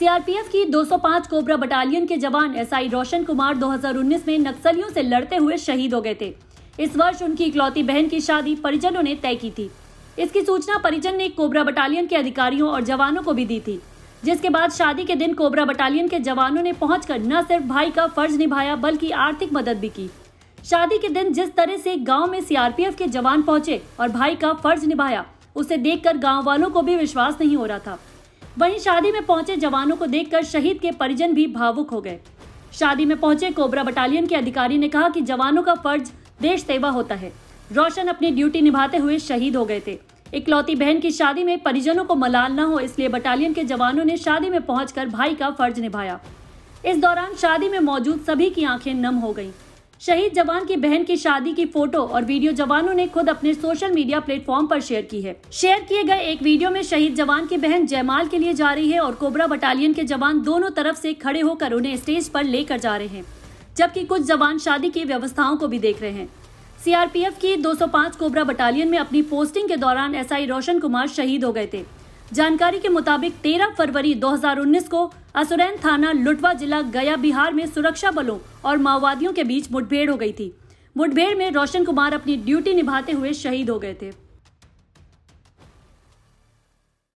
CRPF की 205 cobra battalion के जवान एसआई रोशन कुमार 2019 में नक्सलियों से लड़ते हुए शहीद हो गए थे इस वर्ष उनकी इकलौती बहन की शादी परिजनों ने तय की थी इसकी सूचना परिजन ने कोबरा बटालियन के अधिकारियों और जवानों को भी दी थी जिसके बाद शादी के दिन कोबरा बटालियन के जवानों ने पहुँच न सिर्फ भाई का फर्ज निभाया बल्कि आर्थिक मदद भी की शादी के दिन जिस तरह से गांव में सीआरपीएफ के जवान पहुंचे और भाई का फर्ज निभाया उसे देखकर गांव वालों को भी विश्वास नहीं हो रहा था वहीं शादी में पहुंचे जवानों को देखकर शहीद के परिजन भी भावुक हो गए शादी में पहुंचे कोबरा बटालियन के अधिकारी ने कहा कि जवानों का फर्ज देश सेवा होता है रोशन अपनी ड्यूटी निभाते हुए शहीद हो गए थे इकलौती बहन की शादी में परिजनों को मलाल न हो इसलिए बटालियन के जवानों ने शादी में पहुंचकर भाई का फर्ज निभाया इस दौरान शादी में मौजूद सभी की आंखें नम हो गईं। शहीद जवान की बहन की शादी की फोटो और वीडियो जवानों ने खुद अपने सोशल मीडिया प्लेटफॉर्म पर शेयर की है शेयर किए गए एक वीडियो में शहीद जवान की बहन जयमाल के लिए जा रही है और कोबरा बटालियन के जवान दोनों तरफ से खड़े होकर उन्हें स्टेज पर लेकर जा रहे हैं जबकि कुछ जवान शादी की व्यवस्थाओं को भी देख रहे हैं सीआरपीएफ की 205 कोबरा बटालियन में अपनी पोस्टिंग के दौरान एसआई रोशन कुमार शहीद हो गए थे जानकारी के मुताबिक 13 फरवरी 2019 को असुरैन थाना लुटवा जिला गया बिहार में सुरक्षा बलों और माओवादियों के बीच मुठभेड़ हो गई थी मुठभेड़ में रोशन कुमार अपनी ड्यूटी निभाते हुए शहीद हो गए थे